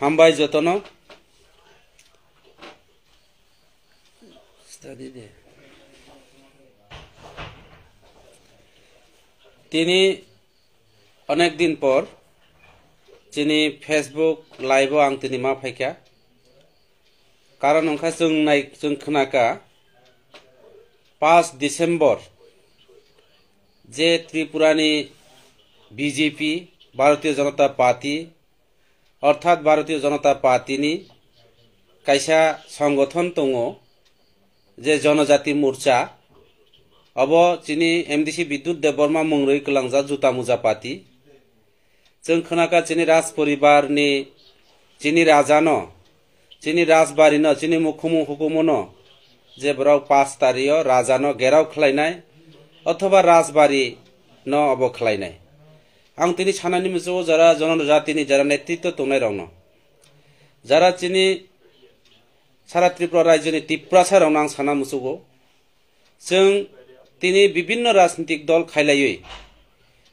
হাম্বাই যতন তিনি অনেক দিন পর চিনি ফেসবুক লাইভ আং তিনি মা ফাইকা কারণ ওখা जों नाय जों ডিসেম্বর যে ত্রিপুরানি বিজেপি ভারতীয় জনতা পার্টি অর্থাৎ ভারতীয় জনতা পার্টিনি কাইসা সংগঠন তঙ যে জনজাতি মোর্চা অব চিনি এমডিসি বিদ্যুৎ দেববর্মা মংরৈ কলাংজা জুতা মুজা পার্টি जों खोनागा चिनि राज परिवारनि चिनि राजानो चिनि राजबारिनो चिनि मुखुमु हुकुमुनो जेब्राव पास तारियो राजानो गेराव खलायनाय अथवा राजबारि न अबो खलायनाय आं তিনি सानानि मोनसे যারা জনজাতি যারা नेतृत्व दंनाय रंन যারা চিনি सारा त्रिपुरा राज्यनि तिप्रासारावनो आं साना मोसौखौ जों दिनै बिभिन्न राजनितिक दल खायलायै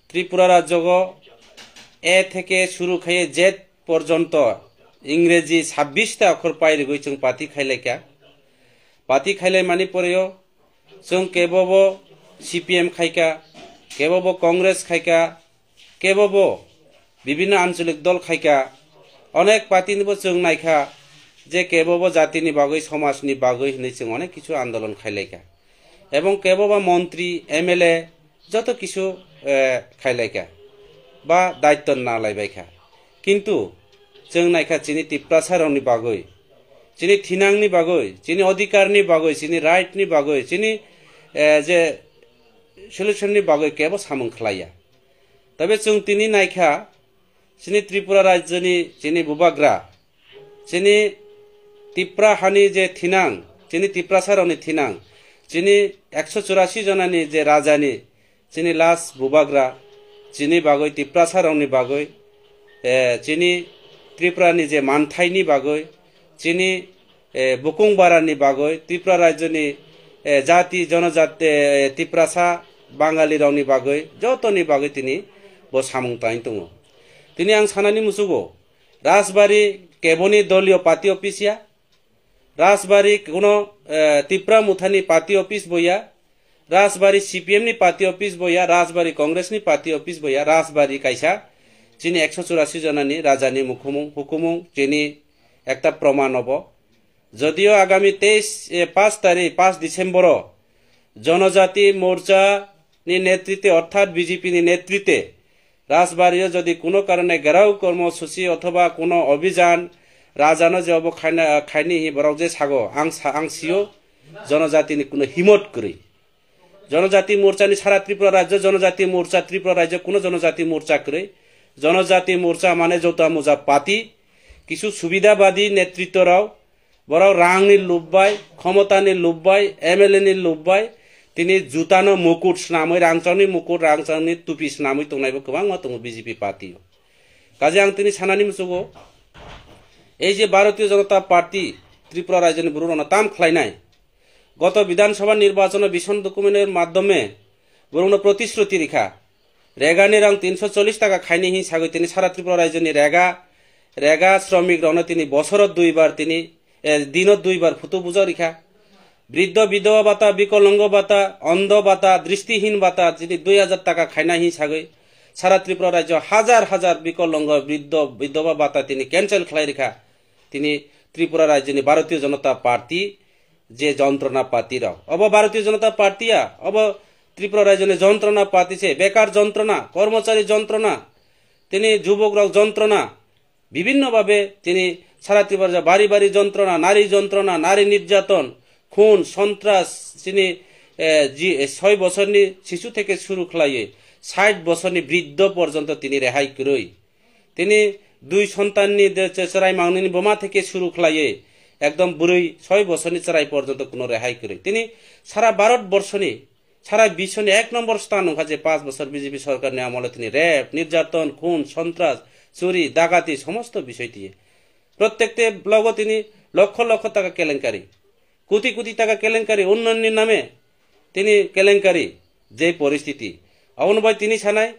ত্রিপুরা রাজ্য এ থেকে শুরু খাইয়ে জেড পর্যন্ত ইংরেজি ছাব্বিশটা অক্ষর পাই রেগুই চং পাতি খাইলে পাতি খাইলাই মানি পরেও চং সিপিএম খাইকা কেবব কংগ্রেস খাইকা কেবাবো বিভিন্ন আঞ্চলিক দল খাইকা অনেক পাতি নিব চং নাইখা যে কেবব জাতিনি বাগৈ সমাজনি বাগৈ হিনে চ অনেক কিছু আন্দোলন খাইলাইকা এবং কেবাবা মন্ত্রী এম এল এ যত কিছু খাইলাইকা বা দায়িত্ব না লাইবাইখা কিন্তু চং নাইখা চিনি টিপ্রাসারনি বাগৈ চিনি থিনাংনি বাগৈ চিনি অধিকারনি বাগৈ চিনি রাইটনি বাগৈ চিনি যে সলিউশননি বাগৈ কেবল সামং খালাইয়া তবে চুং তিনি নাইখা সিনি ত্রিপুরা রাজ্যনি চিনি বুবাগ্রা চিনি তিপ্রা হানি যে থিনাং চিনি তিপ্রা তিপ্রাসারনি থিনাং চিনি একশো চুরাশি জনানি যে রাজানি চিনি লাস বুবাগ্রা চিনি তিপ্রা তিপ্রাসারনি বাগৈ চিনি ত্রিপুরানি যে মানথাইনি বাগৈ চিনি বুকুংবারানি বাগৈ ত্রিপুরা রাজ্যনি জাতি জনজাতি তিপ্রাসা বাঙালি রাওনি বাগৈ যতনি বাগৈ তিনি ब सामुं ताइन दङ दिनै आं साननानै मुसुगौ राजबारि केबनि दलीय पार्टी अफिसिया राजबारि कुन तिप्रा मुथानि पार्टी अफिस बया राजबारि सिपिएमनि पार्टी अफिस बया राजबारि कंग्रेसनि पार्टी अफिस बया राजबारि कायसा যিনি একশো চুরাশি জনানি রাজানি মুখুমু হুকুমু যিনি একটা প্রমাণ হব যদিও আগামী তেইশ পাঁচ তারিখ পাঁচ ডিসেম্বর জনজাতি মোর্চা নেতৃত্বে অর্থাৎ বিজেপি নেতৃত্বে রাজবাড়িও যদি কোনো কারণে গেরাও কর্মসূচি অথবা কোনো অভিযান রাজানো যে অব খাইনা খাইনি বরং যে সাগ আং আংসিও জনজাতি কোনো হিমত করি জনজাতি মোর্চা নি সারা ত্রিপুরা রাজ্য জনজাতি মোর্চা ত্রিপুরা রাজ্য কোনো জনজাতি মোর্চা করে জনজাতি মোর্চা মানে যৌতা মোজা পাতি কিছু সুবিধাবাদী নেতৃত্বরাও বরং রাংনি লোভবাই ক্ষমতা নি লোভবাই এম এল এ নি লোভবাই তিনি জুতানো মুকুট स्नामै रांचावनि মুকুট रांचावनि টুপি स्नामै तंनायबो गोबां বিজেপি পার্টি কাজে आं তিনি সানানি এই যে ভারতীয় জনতা পার্টি ত্রিপুরা রাজ্যের বরুণনা তাম খাইনাই গত বিধানসভা নির্বাচনে ভিশন ডকুমেন্টের মাধ্যমে বরুণ প্রতিশ্রুতি রেখা রেগানি রং তিনশো চল্লিশ টাকা খাইনি হি সাগৈ তিনি সারা ত্রিপুরা রাজ্যের রেগা রেগা শ্রমিক রণ তিনি বছর দুইবার তিনি দিনত দুইবার ফুটো বুঝা রেখা বৃদ্ধ বিধবা বাতা বিকলঙ্গ বাতা অন্ধ বাতা দৃষ্টিহীন বাতা যিনি দুই হাজার টাকা খাইনাহি সাগৈ সারা ত্রিপুরা রাজ্য হাজার হাজার বিকলঙ্গ বৃদ্ধ বিধবা ভাতা তিনি ক্যান্সেল খেলাই রেখা তিনি ত্রিপুরা রাজ্যে ভারতীয় জনতা পার্টি যে যন্ত্রণা পাতিরা অব ভারতীয় জনতা পার্টিয়া অব ত্রিপুরা রাজ্যে যন্ত্রণা পাতিছে বেকার যন্ত্রণা কর্মচারী যন্ত্রণা তিনি যুবকরা যন্ত্রণা বিভিন্নভাবে তিনি সারা ত্রিপুরা বাড়ি বাড়ি যন্ত্রণা নারী যন্ত্রণা নারী নির্যাতন খুন সন্ত্রাস চিনি ছয় বছরনি শিশু থেকে শুরু খেলাইয়ে ষাট বছরনি বৃদ্ধ পর্যন্ত তিনি রেহাই করই তিনি দুই সন্তাননি চেরাই মাংনি বোমা থেকে শুরু খেলাইয়ে একদম বুড়ি ছয় বছরনি চেরাই পর্যন্ত কোনো রেহাই করে তিনি সারা ভারতবর্ষনি সারা বিশ্বনে এক নম্বর স্থান ওখানে পাঁচ বছর বিজেপি সরকার নেওয়া আমলে তিনি র্যাব নির্যাতন খুন সন্ত্রাস চুরি ডাকাতি সমস্ত বিষয় দিয়ে প্রত্যেকটি ব্লগও তিনি লক্ষ লক্ষ টাকা কেলেঙ্কারি কোটি কোটি টাকা কেলেঙ্কারি অন্যান্যের নামে তিনি কেলেঙ্কারি যে পরিস্থিতি অবন ভাই তিনি ছানায়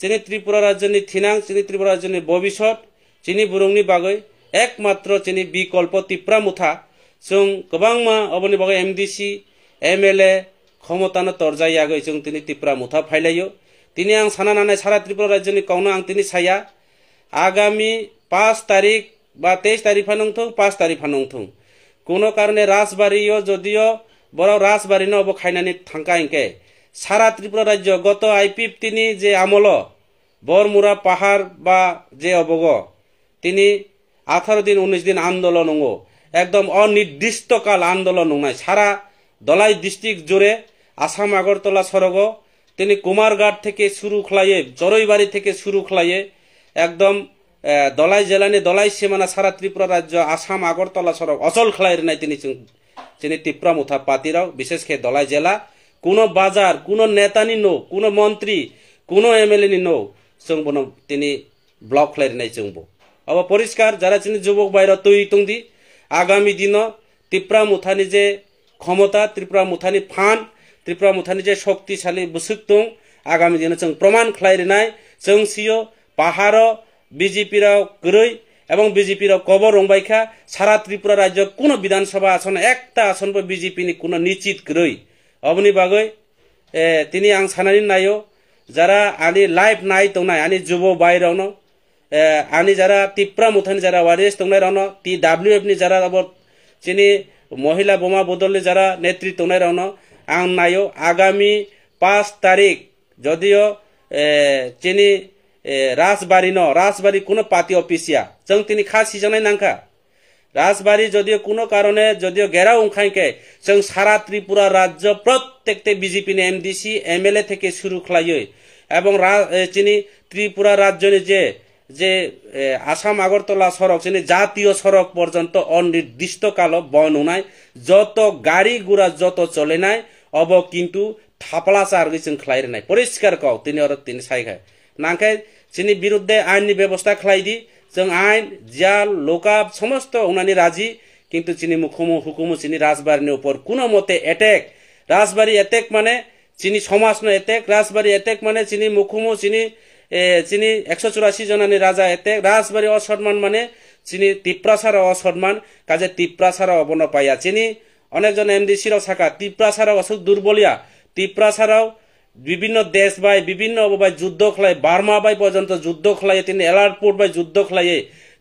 চিনি ত্রিপুরা রাজ্যের থিনাং চিনি ত্রিপুরা রাজ্যের ভবিষ্যৎ চিনি বুরংনি বাগৈ একমাত্র চিনি বিকল্প তিপ্রা মুথা जों गोबां অবনি अबनि बागै M D C M L A তরজাই আগে जों তিনি ত্রিপুরা মুথা ফাইলাইও তিনি আং সানা নানাই সারা ত্রিপুরা রাজ্যের কৌন আং তিনি সায়া আগামী পাঁচ তারিখ বা তেইশ তারিখ ফানংথং পাঁচ তারিখ ফানংথং কোনো কারণে বাড়িও যদিও বড় বাড়ি ন খাইনানি থাঙ্কা ইংকে সারা ত্রিপুরা রাজ্য গত আইপিএফ তিনি যে আমল বরমুরা পাহাড় বা যে অবগ তিনি আঠারো দিন উনিশ দিন আন্দোলন ও একদম অনির্দিষ্টকাল আন্দোলন অঙ্গায় সারা দলাই ডিস্ট্রিক্ট জুড়ে আসাম আগরতলা সড়ক তিনি কুমারঘাট থেকে শুরু খলাইয়ে জরৈবাড়ি থেকে শুরু খলাইয়ে একদম দলাই জেলানি দলাই সীমানা সারা ত্রিপুরা রাজ্য আসাম আগরতলা সড়ক অচল খেলাইর নাই তিনি চিনি ত্রিপুরা মুথা পাতিরাও বিশেষ করে দলাই জেলা কোন বাজার কোনো নেতানি নো কোন মন্ত্রী কোনো এমএলএ নি নো চংব তিনি ব্লক খেলাইর নাই চংব অব পরিষ্কার যারা চিনি যুবক বাইর তৈ তুংদি আগামী দিন ত্রিপুরা মুথানি যে ক্ষমতা ত্রিপুরা মুথানি ফান ত্রিপুরা মুথানি যে শক্তিশালী বুসুক তুং আগামী দিন চং প্রমাণ খেলাইর নাই চিও পাহাড় বিজেপিরাও গরৈ এবং বিজেপির কবর রংবাইখা সারা ত্রিপুরা রাজ্য কোনো বিধানসভা আসন একটা আসন বিজেপি নি কোনো নিশ্চিত গরৈ অবনি বাগৈ তিনি আং সানি নাইও যারা আনি লাইফ নাই তংনাই আনি যুব বাই রন আনি যারা ত্রিপুরা মুথানি যারা ওয়ারিয়েস তংনাই রন তি ডাব্লিউ এফ নি যারা চিনি মহিলা বোমা বদলে যারা নেত্রী নাই রন আং নাইও আগামী পাঁচ তারিখ যদিও চিনি রাজবাড়ি ন রাজবাড়ি কোনো পাতি অফিসিয়া চং তিনি খাস সিজনাই নাংখা রাজবাড়ি যদিও কোনো কারণে যদিও গেরাও উংখাইকে চং সারা ত্রিপুরা রাজ্য প্রত্যেকটি বিজেপি নে এমডিসি এমএলএ থেকে শুরু খালাইয়ে এবং চিনি ত্রিপুরা রাজ্যে যে যে আসাম আগরতলা সড়ক চিনি জাতীয় সড়ক পর্যন্ত অনির্দিষ্টকাল বন উনায় যত গাড়ি গুড়া যত চলে নাই অব কিন্তু থাপলা চার গেছেন খ্লাইরে নাই পরিষ্কার কও তিনি ওর তিনি সাইখায় নাকে চিনি বিরুদ্ধে আইনি ব্যবস্থা খেলাইদি जों আইন জিয়াল লোকাপ সমস্ত উনানি রাজি কিন্তু চিনি মুখম হুকুমু চিনি রাজবাড়ির উপর কোনো মতে এটেক রাজবাড়ি এটেক মানে চিনি সমাজ ন এটেক রাজবাড়ি এটেক মানে চিনি মুখম চিনি চিনি একশো চুরাশি জনানি রাজা এটেক রাজবাড়ি অসম্মান মানে চিনি তিপ্রাসার অসম্মান কাজে তিপ্রাসার অবন পাইয়া চিনি অনেকজন এমডি শিরসাকা তিপ্রাসার অসুখ দুর্বলিয়া তিপ্রাসারাও বিভিন্ন দেশ বাই বিভিন্ন অববাই যুদ্ধখলায় বারমা বাই পর্যন্ত যুদ্ধখলায় তিনে অ্যালার্ট ফোর্স বাই যুদ্ধখলায়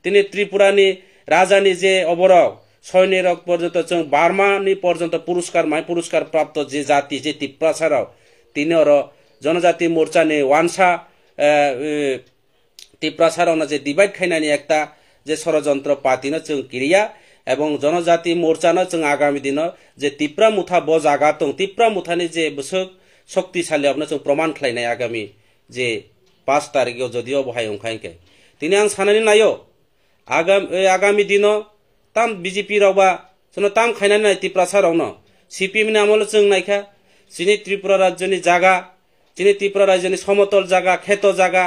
তিনে ত্রিপুরানি রাজা নি জে অবর ছয়নি রক পর্যন্ত চং বারমা নি পর্যন্ত পুরস্কার বাই পুরস্কার প্রাপ্ত জে জাতি জে ত্রিপরাছর তিনর জনজাতি মোর্চা নে ওয়ানসা ত্রিপরাছরনা জে ডিভাইড খাইনানি একটা জে স্বরযন্ত্র পাতিন চং ক্রিয়া এবং জনজাতি মোর্চা ন চং আগামী দিন জে ত্রিপরা মুথা ব জাগাতং ত্রিপরা মুথানি জে বস শক্তিশালী আপনার প্রমাণ খাই নাই আগামী যে পাঁচ তারিখে যদিও বহাই অংখাইকে তিনি আं साननानै नायो আগামী आगामी दिन ताम बीजेपी रावबा जों ताम खायनानै नायति সিপিএম আমল আমলে जों ত্রিপুরা রাজ্যनि জায়গা जोंनि ত্রিপুরা রাজ্যनि সমতল জায়গা ক্ষেত জায়গা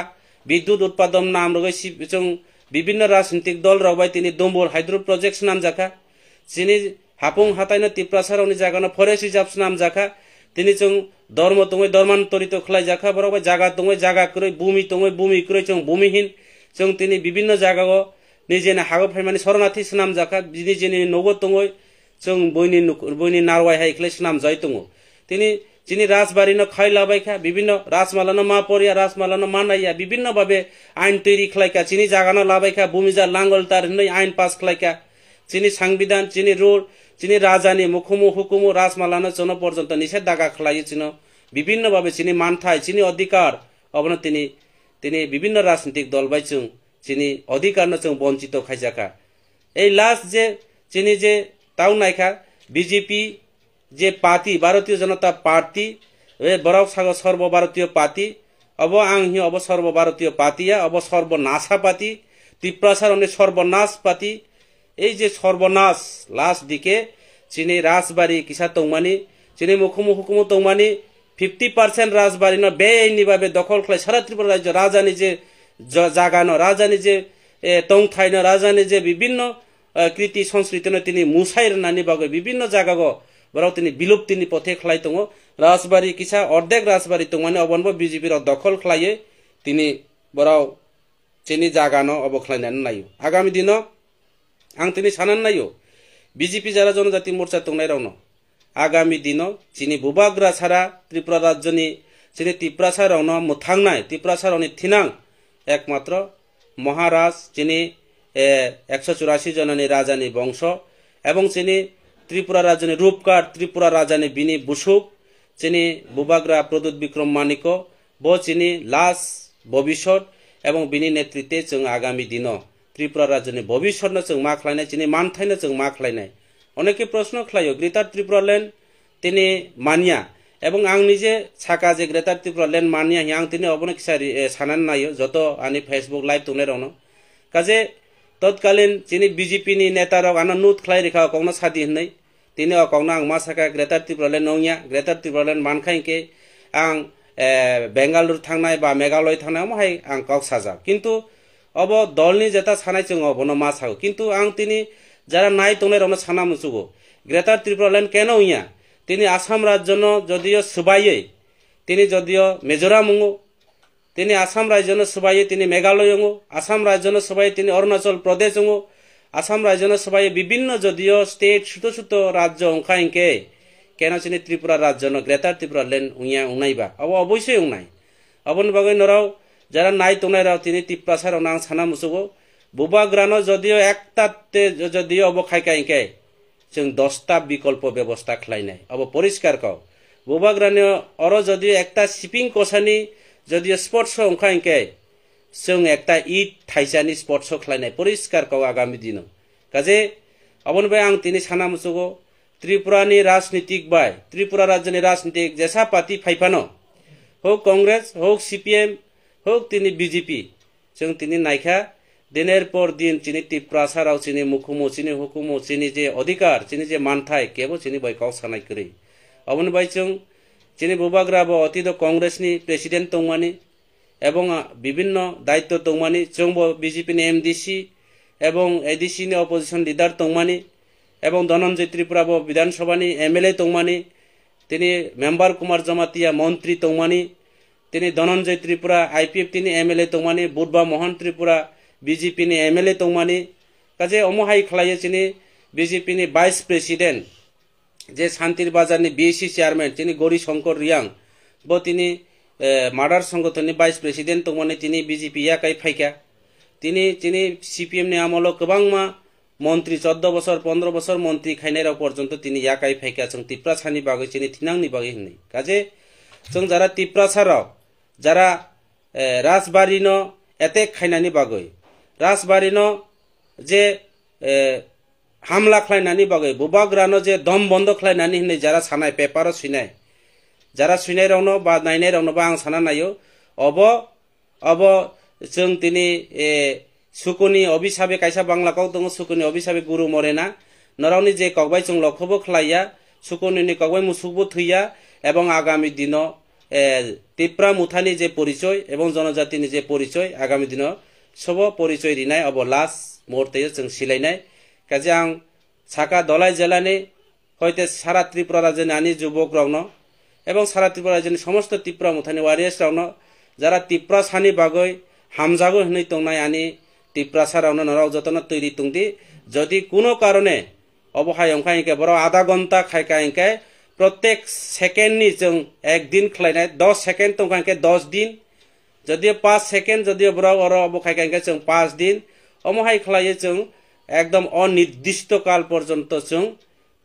বিদ্যুৎ উৎপাদন নাম বিভিন্ন রাজনৈতিক দল রাবাই তিনি দম্বর হাইড্রো প্রজেক্টস নাম জাখা যিনি হাপুং হাতাইনো ত্রিপ্রাসারাওনি জায়গা ফরেস্ট রিজার্ভস নাম জাখা তিনি চং ধর্ম তঙে ধর্মান্তরিত খলাই জাখা বরাবর জাগা তঙে জাগা করে ভূমি তঙে ভূমি করে চং ভূমিহীন চং তিনি বিভিন্ন জায়গা নিজে হাগো ফাইমানি শরণার্থী সুনাম জাখা নিজে নগ তঙে চং বইনি বইনি নারওয়াই হাই খেলে সুনাম জয় তঙো তিনি যিনি রাজবাড়ি খাই লাবাইখা বিভিন্ন রাজমালানো মা পড়িয়া রাজমালানো মানাইয়া বিভিন্নভাবে আইন তৈরি খলাইকা চিনি জাগানো লাবাইখা ভূমিজা লাঙ্গল তার আইন পাস খলাইকা চিনি সংবিধান চিনি রোড চিনি রাজানী মুখুমু হুকুমু রাজমালানো চন পর্যন্ত নিষেধাজ্ঞা খেলাই চিন বিভিন্নভাবে চিনি মানথায় চিনি অধিকার অবন তিনি তিনি বিভিন্ন রাজনৈতিক দল বাই চুং চিনি অধিকার চুং বঞ্চিত খাইজাকা এই লাস্ট যে চিনি যে তাও নাইখা বিজেপি যে পার্টি ভারতীয় জনতা পার্টি বরফ সাগর সর্বভারতীয় পার্টি অব আংহি অব সর্বভারতীয় পাতিয়া অব সর্বনাশা পাতি তীব্রাসার অনেক সর্বনাশ পাতি এই যে সর্বনাশ লাস্ট দিকে চিনি রাজবাড়ি কিসা তৌমানি চিনি মুখুমু হুকুম তৌমানি ফিফটি পার্সেন্ট রাজবাড়ি ন বেআইনিভাবে দখল খাই সারা ত্রিপুরা রাজ্য রাজধানী যে জাগানো রাজধানী যে তংথাইন রাজধানী যে বিভিন্ন কৃতি সংস্কৃতি তিনি মুসাইর নানি বাগে বিভিন্ন জায়গা বরাও তিনি বিলুপ তিনি পথে খেলাই দো রাজবাড়ি কিসা অর্ধেক রাজবাড়ি তংমানি অবনব বিজেপির দখল খেলায়ে তিনি বরাও চিনি জাগানো অবখলাই নাই আগামী দিন आं সানান सानना বিজেপি যারা জনজাতি মোর্চা তংনাই রাও আগামী দিন চিনি বুবাগ্রা সারা ত্রিপুরা রাজ্য চিনি ত্রিপ্রাসা রাউন মুথাংনাই ত্রিপ্রাসা রাউনি থিনাং একমাত্র মহারাজ চিনি একশো চুরাশি জননী রাজানী বংশ এবং চিনি ত্রিপুরা রাজনী রূপকার ত্রিপুরা রাজানী বিনি বুসুক চিনি বুবাগ্রা প্রদুত বিক্রম মানিক ব চিনি লাস ভবিষ্যৎ এবং বিনি নেতৃত্বে চ আগামী দিন त्रिपुरा राज्यनि भविष्यनो जों मा खालायनाय दिनै मानथायनो जों मा खालायनाय অনেকে প্রশ্ন खालायो ग्रेटार ত্রিপুরা লেন তিনি মানিয়া এবং আং নিজে ছাকা যে গ্রেটার ত্রিপুরা লেন মানিয়া হি তিনি অবনেক সারি সানান নাই যত আনি ফেসবুক লাইভ তুনে রনো কাজে তৎকালীন চিনি বিজেপিনি নেতারক আনা নুত খাই রেখা না সাদি হই তিনি অকংন আং মা সাকা গ্রেটার ত্রিপুরা লেন নৌয়া গ্রেটার ত্রিপুরা ল্যান্ড মানখাইকে আং বেঙ্গালুর থাকায় বা মেঘালয় থাকায় মহাই আং কক সাজা কিন্তু अब दलनि जेता सानाय चंग बन मा सागो किन्तु आं तिनि যারা নাই তোমরা রমনা সানা মুচুগো গ্রেটার ত্রিপুরা লাইন কেন ইয়া তিনি আসাম রাজ্য যদিও সুবাইয়ে তিনি যদিও মিজোরাম তিনি আসাম রাজ্যন সুবাইয়ে তিনি মেঘালয় আসাম রাজ্যন সবাই তিনি অরুণাচল প্রদেশ আসাম রাজ্যন সবাই বিভিন্ন যদিও স্টেট ছোট ছোট রাজ্য অংখাইকে কেন চিনি ত্রিপুরা রাজ্যন গ্রেটার ত্রিপুরা লেন উইয়া উনাইবা অব অবশ্যই উনাই অবন বগৈ নরাও যারা নাই তোমরা তিনি তিপ্পাসার অনাং সানা মুসুগো বুবা গ্রানো যদিও একটাতে যদিও অব খাই কাইকে जों দশটা বিকল্প ব্যবস্থা নাই অব পরিষ্কার কও বুবা গ্রানো অর যদিও একটা শিপিং কসানি যদিও স্পর্শ অংখাইকে जों একটা ইট থাইসানি স্পর্শ নাই পরিষ্কার কও আগামী দিন কাজে অবন ভাই আং তিনি সানা মুসুগো ত্রিপুরা নি রাজনীতিক বাই ত্রিপুরা রাজ্যের রাজনীতিক জেসা পাতি ফাইফানো হোক কংগ্রেস হোক সিপিএম হোক তিনি বিজেপি যেন তিনি নাইখা দিনের পর দিন চিনি টিপ্রা সারাও চিনি মুখুমো চিনি হুকুমো চিনি যে অধিকার চিনি যে মানথায় কেবো চিনি বৈকাও সানাই করে অমন বাইচং চিনি বুবাগ্রাব অতীত কংগ্রেস নি প্রেসিডেন্ট তৌমানি এবং বিভিন্ন দায়িত্ব তৌমানি চৌব বিজেপি নি এমডিসি এবং এডিসি নি অপোজিশন লিডার তৌমানি এবং ধনঞ্জয় ত্রিপুরাব বিধানসভা নি এমএলএ তৌমানি তিনি মেম্বার কুমার জমাতিয়া মন্ত্রী তংমানি তিনি ধনঞ্জয় ত্রিপুরা আইপিএফ তিনি এমএলএ তংমানি বুধবা মোহন ত্রিপুরা বিজেপি নি এমএলএ তংমানি কাজে অমহাই খালাইয়ে বিজেপি নি ভাইস প্রেসিডেন্ট যে শান্তির বাজার নি বিএসি চেয়ারম্যান তিনি গৌরী শঙ্কর রিয়াং ব তিনি মার্ডার সংগঠননি ভাইস প্রেসিডেন্ট তংমানি তিনি বিজেপি ইয়াকাই ফাইকা তিনি তিনি সিপিএম নি আমল মা মন্ত্রী চোদ্দ বছর পনেরো বছর মন্ত্রী খাইনের পর্যন্ত তিনি ইয়াকাই ফাইকা চং তিপ্রাছানি বাগে চিনি থিনাং বাগে হিনি কাজে যারা তিপ্রাছারাও যারা রাজবাড়িন এতে খাইনানি বাগৈ রাজবাড়িন যে হামলা খাইনানি বাগৈ বুবাগ্রানো যে দম বন্ধ খাইনানি হিনে যারা সানায় পেপারও সিनाय যারা সিनाय রাউনো বা নাইनाय রাউনো বা আং সানা নাইও অব অব जों তিনি সুকুনি অভিশাবে কাইসা বাংলা কক দङ সুকুনি অভিশাবে গুরু মরে মরেনা নরাউনি যে কগবাই চং লক্ষব খলাইয়া সুকুনি কগবাই মুসুকবো থুইয়া এবং আগামী দিনও তিপ্রা মুথানি যে পরিচয় এবং জনজাতি যে পরিচয় আগামী দিন সব পরিচয় রিনাই অব লাস মুহূর্তে जों सिलायनाय কাজে आं সাকা দলাই জেলানি হইতে সারা ত্রিপুরা রাজ্যে আনি যুবক রগ্ন এবং সারা ত্রিপুরা রাজ্যের সমস্ত তিপ্রা মুথানি ওয়ারিয়ার্স রগ্ন যারা তিপ্রা সানি বাগৈ হামজাগো হই তংনাই আনি তিপ্রা সার সারাউন নরক যতন তৈরি তুংদি যদি কোনো কারণে অবহায় অঙ্কা ইঙ্কে বড় আধা ঘন্টা খাইকা এঁকায় প্রত্যেক সেকেন্ড নি একদিন एक নাই দশ সেকেন্ড তো दंखांखे দশ দিন যদি পাঁচ সেকেন্ড যদি ব্রাও আর অবখাইখানকে পাঁচ দিন অমহাই খালাইয়ে চং একদম অনির্দিষ্টকাল পর্যন্ত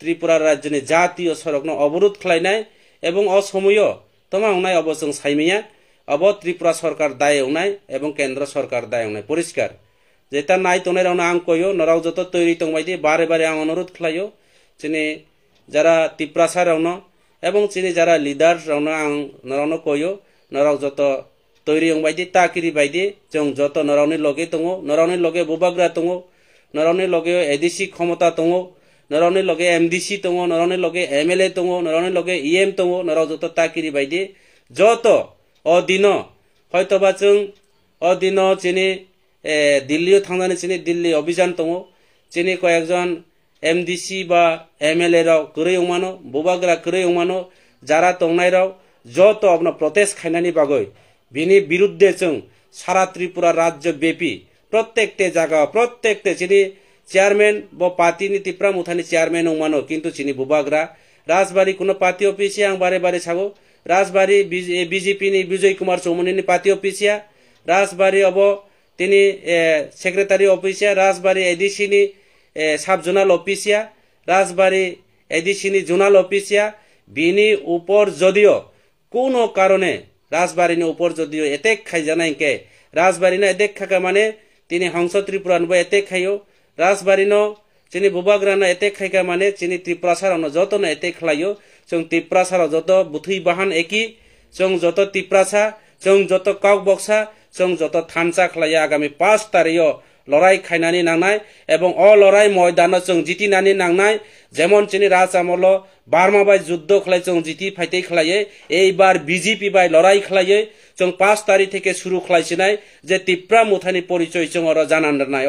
ত্রিপুরা রাজ্যের জাতীয় সড়কন অবরোধ নাই এবং অসময় তোমা উনাই অবচং সাইমিয়া অব ত্রিপুরা সরকার দায় উনাই এবং কেন্দ্র সরকার দায় উনাই পরিষ্কার যেটা নাই তোনের আং কয়ো নরাও যত তৈরি তংবাই দিয়ে বারে বারে আং অনুরোধ খালাইও চিনি যারা তিপ্রাসা রওন এবং চিনি যারা লিডার রওন আং নরন কয়ো নরক যত তৈরি অং বাইদি তাকিরি বাইদি চং যত নরনি লগে দঙ নরনি লগে বুবাগ্রা দঙ নরনি লগে এডিসি ক্ষমতা দঙ নরনের লগে এমডিসি দঙ নরনের লগে এমএলএ দঙ নরনের লগে ইএম দঙ নরক যত তাকিরি বাইদি যত অদিন হয়তোবা চং অদিন চিনি দিল্লিও থাংনাनै চিনি দিল্লি অভিযান দঙ চিনি কয়েকজন এমডিসি বা এমএলএ রাও কरै ওমানো বুবাগ্রা কरै ওমানো যারা তংনাই রাও যত আপনার প্রতেশ খাইনানি বাগৈ বিনি বিরুদ্ধে চং সারা ত্রিপুরা রাজ্য ব্যাপী প্রত্যেকটে জায়গা প্রত্যেকটে চিনি চেয়ারম্যান বা পাতি নীতি উঠানি চেয়ারম্যান ওমানো কিন্তু চিনি বুবাগ্রা রাজবাড়ি কোনো পাতি অফিসে আং বারে বারে ছাগো রাজবাড়ি বিজেপি নি বিজয় কুমার চৌমনিনি পাতি অফিসিয়া রাজবাড়ি অব তিনি সেক্রেটারি অফিসিয়া রাজবাড়ি এডিসি এডিসিনি সাব জোনাল অফিসিয়া রাজবাড়ী এডিসিনি জোনাল অফিসিয়া বিনি উপর যদিও কোনো কারণে রাজবাড়িনি উপর যদিও এতে খাই জানাইকে রাজবাড়িনো এতে খাকা মানে তিনি হংস ত্রিপুরানবো এতে খাইও রাজবাড়িনো চিনি বুবাগ্রানো এতে খাইকা মানে চিনি ত্রিপ্রাসারানো যত না এতে খেলাইও চং ত্রিপ্রাসার যত বুথুই বাহান একই চং যত ত্রিপ্রাসা চং যত কক বক্সা চং যত থানচা খেলাইয়া আগামী পাঁচ তারিখ লৰাই খাইনানি নাংনাই এবং অ লৰাই ময়দান চং জিতি নানি নাংনাই যেমন চিনি ৰাজামল বাৰ্মা বাই যুদ্ধ খেলাই চং জিতি ফাইটে খেলায়ে এইবাৰ বিজেপি বাই লৰাই খেলায়ে চং পাঁচ তাৰিখে চুৰু নাই যে তীব্ৰা মুঠানি পৰিচয় চঙৰ জানান নাই